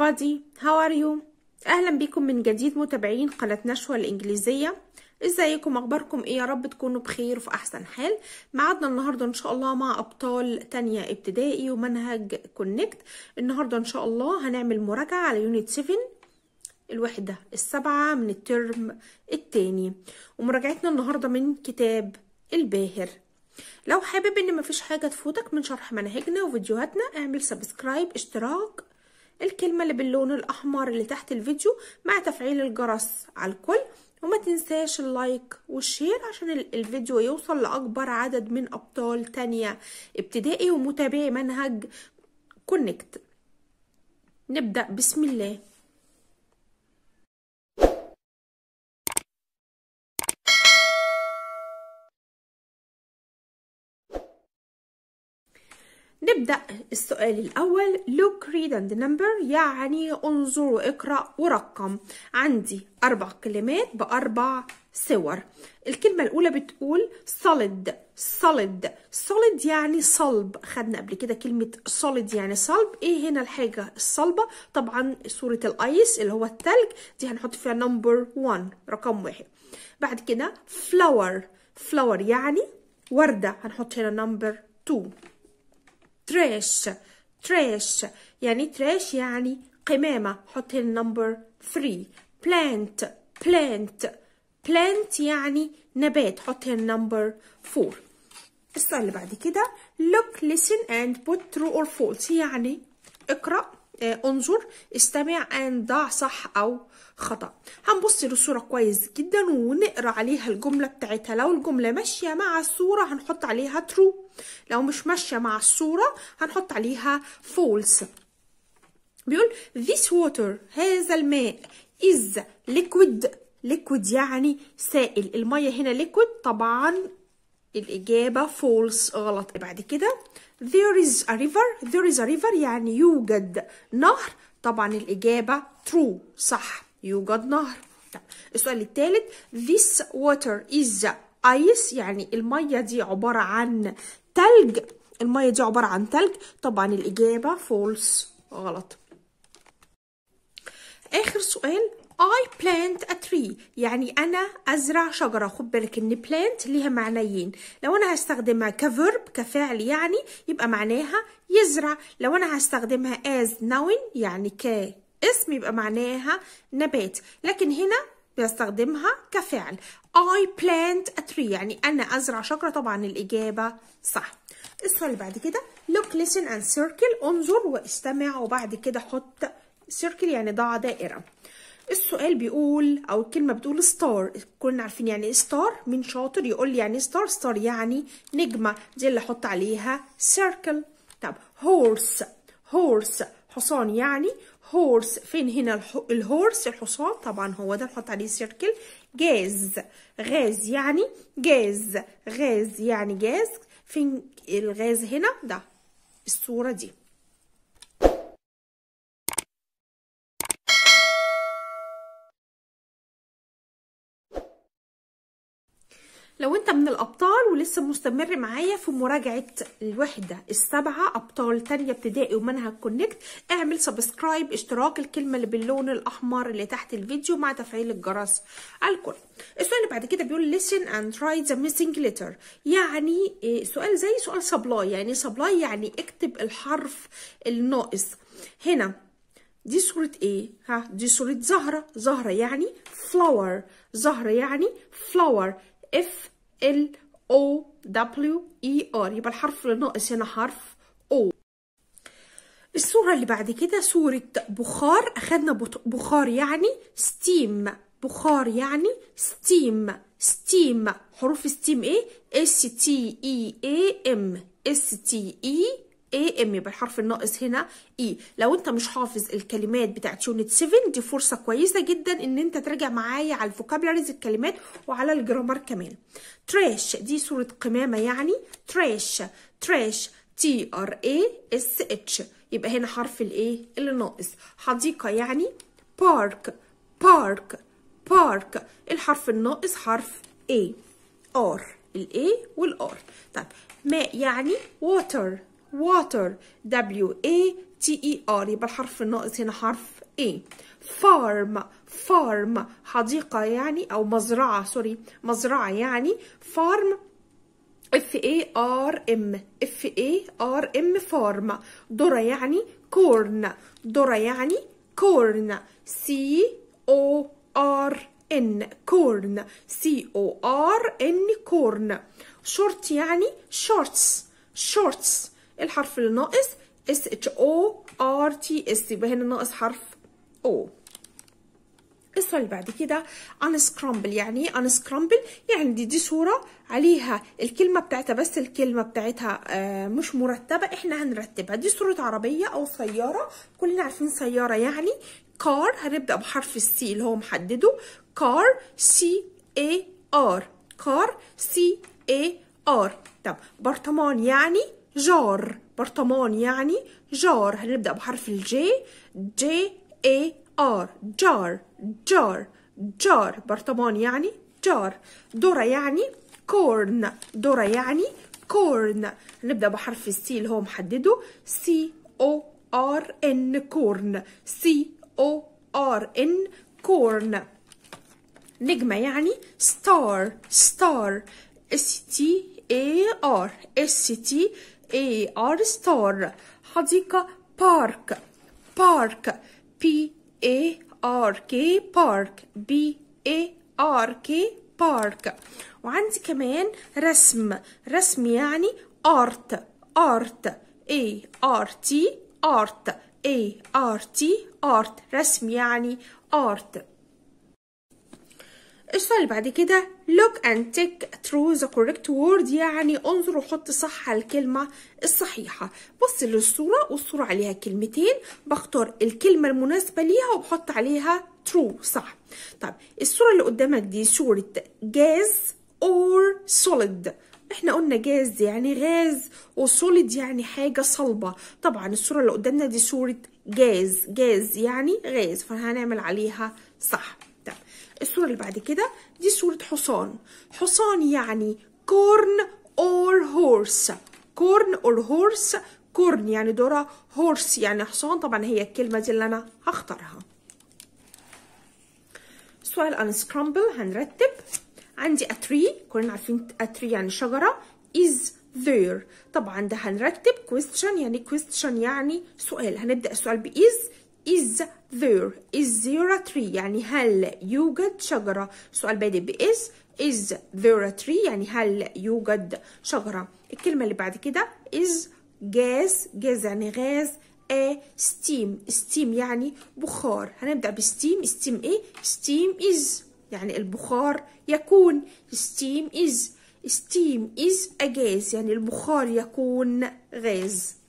everybody how are you اهلا بكم من جديد متابعين قناة نشوة الانجليزية ازيكم اخباركم ايه يا رب تكونوا بخير وفي احسن حال معادنا النهارده ان شاء الله مع ابطال تانية ابتدائي ومنهج كونكت النهارده ان شاء الله هنعمل مراجعة على يونت 7 الوحدة السبعة من الترم التاني ومراجعتنا النهارده من كتاب الباهر لو حابب ان مفيش حاجة تفوتك من شرح مناهجنا وفيديوهاتنا اعمل سبسكرايب اشتراك الكلمة اللي باللون الأحمر اللي تحت الفيديو مع تفعيل الجرس على الكل وما تنساش اللايك والشير عشان الفيديو يوصل لأكبر عدد من أبطال تانية ابتدائي ومتابعي منهج كونكت نبدأ بسم الله نبدأ السؤال الأول look read and number يعني انظر واقرأ ورقم عندي أربع كلمات بأربع صور الكلمة الأولى بتقول solid solid solid يعني صلب خدنا قبل كده كلمة solid يعني صلب ايه هنا الحاجة الصلبة طبعا صورة الايس اللي هو التلج دي هنحط فيها number one رقم واحد بعد كده flower flower يعني وردة هنحط هنا number two trash trash يعني trash يعني قمامة حطي النمبر 3 plant plant plant يعني نبات حطي النمبر 4 السؤال اللي بعد كده look listen and put true or false يعني اقرأ آه، انظر استمع ان ضع صح أو خطأ هنبص للصورة كويس جدا ونقرأ عليها الجملة بتاعتها لو الجملة ماشية مع الصورة هنحط عليها ترو لو مش ماشية مع الصورة هنحط عليها فولس بيقول this water هذا الماء is liquid liquid يعني سائل المية هنا liquid طبعا الإجابة false غلط إيه بعد كده there is a river there is a river يعني يوجد نهر طبعا الإجابة true صح يوجد نهر طيب، السؤال الثالث this water is ice يعني المية دي عبارة عن تلج المية دي عبارة عن تلج طبعا الإجابة false غلط آخر سؤال I plant a tree يعني أنا أزرع شجرة خد بالك إن plant ليها معنيين لو أنا هستخدمها كفيرب كفعل يعني يبقى معناها يزرع لو أنا هستخدمها as noun يعني كاسم يبقى معناها نبات لكن هنا بستخدمها كفعل I plant a tree يعني أنا أزرع شجرة طبعا الإجابة صح السؤال اللي بعد كده look listen and circle انظر واستمع وبعد كده حط circle يعني ضع دائرة السؤال بيقول او الكلمه بتقول ستار كلنا عارفين يعني ستار إيه مين شاطر يقول لي يعني ستار ستار يعني نجمه دي اللي احط عليها سيركل طب هورس هورس حصان يعني هورس فين هنا الهورس الحصان طبعا هو ده نحط عليه سيركل جاز غاز يعني جاز غاز يعني جاز فين الغاز هنا ده الصورة دي لو انت من الابطال ولسه مستمر معايا في مراجعه الوحده السبعه ابطال تانية ابتدائي ومنهج كونكت اعمل سبسكرايب اشتراك الكلمه اللي باللون الاحمر اللي تحت الفيديو مع تفعيل الجرس على الكل السؤال اللي بعد كده بيقول listen and try the missing letter يعني إيه؟ سؤال زي سؤال سبلاي يعني سبلاي يعني اكتب الحرف الناقص هنا دي صورة ايه؟ ها دي صورة زهرة، زهرة يعني flower، زهرة يعني flower، اف ال او دبليو اي ار يبقى الحرف الناقص هنا حرف او الصورة اللي بعد كده صورة بخار أخدنا بخار يعني ستيم بخار يعني ستيم ستيم حروف ستيم ايه اس تي اي اي ام اس تي اي اي ام بالحرف الناقص هنا اي e. لو انت مش حافظ الكلمات بتاعت يونت 7 دي فرصه كويسه جدا ان انت تراجع معايا على الفوكابلاريز الكلمات وعلى الجرامر كمان تراش دي صوره قمامه يعني تراش تراش تي ار اي اس اتش يبقى هنا حرف الايه اللي ناقص حديقه يعني بارك بارك بارك الحرف الناقص حرف A ار الاي والار طيب طب ماء يعني water water W A T E R يبقى الحرف الناقص هنا حرف A farm farm حديقة يعني أو مزرعة سوري مزرعة يعني farm F A R M F A R M farm ذرة يعني corn ذرة يعني corn C O R N corn C O R N corn short يعني shorts shorts الحرف اللي ناقص اس اتش او ار تي اس يبقى هنا ناقص حرف او السؤال بعد كده انسكرامبل يعني ايه انسكرامبل يعني دي دي صوره عليها الكلمه بتاعتها بس الكلمه بتاعتها آه، مش مرتبه احنا هنرتبها دي صوره عربيه او سياره كلنا عارفين سياره يعني كار هنبدا بحرف السي اللي هو محدده كار سي اي ار كار سي اي ار طب برطمان يعني جار برطمان يعني جار هنبدأ بحرف الجي جي اي ار جار جار جار برطمان يعني جار دورة يعني كورن دورة يعني كورن نبدأ بحرف السي اللي هو محدده سي او ار ان كورن سي او ار ان كورن نجمة يعني ستار ستار اس تي اي ار اس تي A R store حديقة park park P A R K park B A R K park وعندي كمان رسم رسم يعني art art A R T art A R T art رسم يعني art صار بعد كده look and take through the correct word يعني انظر وحط صح الكلمة الصحيحة بص للصورة والصورة عليها كلمتين بختار الكلمة المناسبة ليها وبحط عليها true صح طب الصورة اللي قدامك دي صورة جاز or solid احنا قلنا جاز يعني غاز وسوليد يعني حاجة صلبة طبعا الصورة اللي قدامنا دي صورة جاز جاز يعني غاز فهنعمل عليها صح الصورة اللي بعد كده دي صورة حصان حصان يعني كورن اور هورس كورن اور هورس كورن يعني دورة هورس يعني حصان طبعا هي الكلمة دي اللي أنا هختارها سؤال سكرامبل هنرتب عندي أتري كلنا عارفين أتري يعني شجرة is there طبعا ده هنرتب question يعني question يعني سؤال هنبدأ السؤال ب is is there is there a tree يعني هل يوجد شجرة السؤال بادئ ب is is there a tree يعني هل يوجد شجرة الكلمة اللي بعد كده is gas gas يعني غاز a steam steam يعني بخار هنبدأ بستيم steam ايه steam is يعني البخار يكون steam is steam is a gas يعني البخار يكون غاز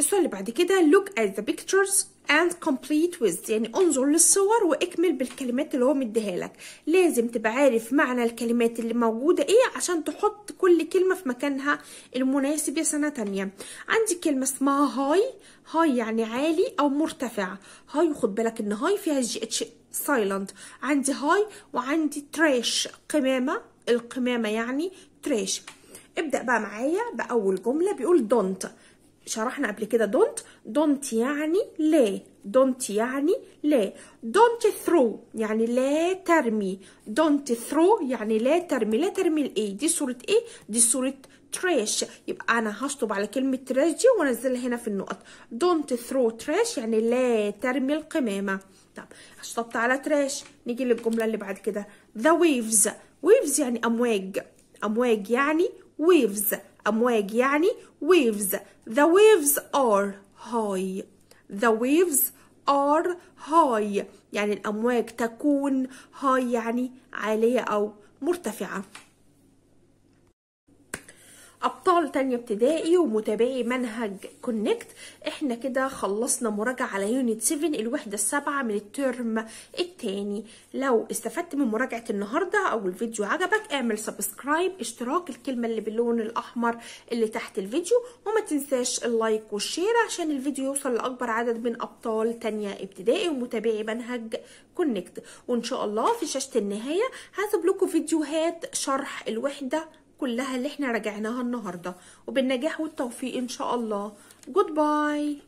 السؤال اللي بعد كده look at the pictures and complete with يعني انظر للصور واكمل بالكلمات اللي هو مديها لك لازم تبقى عارف معنى الكلمات اللي موجودة ايه عشان تحط كل كلمة في مكانها المناسب يا سنة تانية عندي كلمة اسمها هاي هاي يعني عالي او مرتفع هاي خد بالك ان هاي فيها جي اتش سايلنت عندي هاي وعندي تريش قمامة القمامة يعني تريش ابدأ بقى معايا بأول جملة بيقول دونت شرحنا قبل كده don't don't يعني لا don't يعني لا don't throw يعني لا ترمي don't throw يعني لا ترمي لا ترمي الايه دي صورة ايه دي صورة تراش يبقى انا هشطب على كلمة تراش دي وانزلها هنا في النقط don't throw trash يعني لا ترمي القمامة طب اشطبت على تراش نيجي للجملة اللي بعد كده the waves waves يعني امواج امواج يعني waves أمواج يعني waves the waves are high the waves are high يعني الأمواج تكون high يعني عالية أو مرتفعة ابطال تانية ابتدائي ومتابعي منهج كونكت احنا كده خلصنا مراجعة على يونت 7 الوحدة السابعة من الترم التاني لو استفدت من مراجعة النهاردة او الفيديو عجبك اعمل سبسكرايب اشتراك الكلمة اللي باللون الاحمر اللي تحت الفيديو وما تنساش اللايك والشير عشان الفيديو يوصل لاكبر عدد من ابطال تانية ابتدائي ومتابعي منهج كونكت وان شاء الله في شاشة النهاية هسيب لكم فيديوهات شرح الوحدة كلها اللي احنا راجعناها النهارده وبالنجاح والتوفيق ان شاء الله جود باي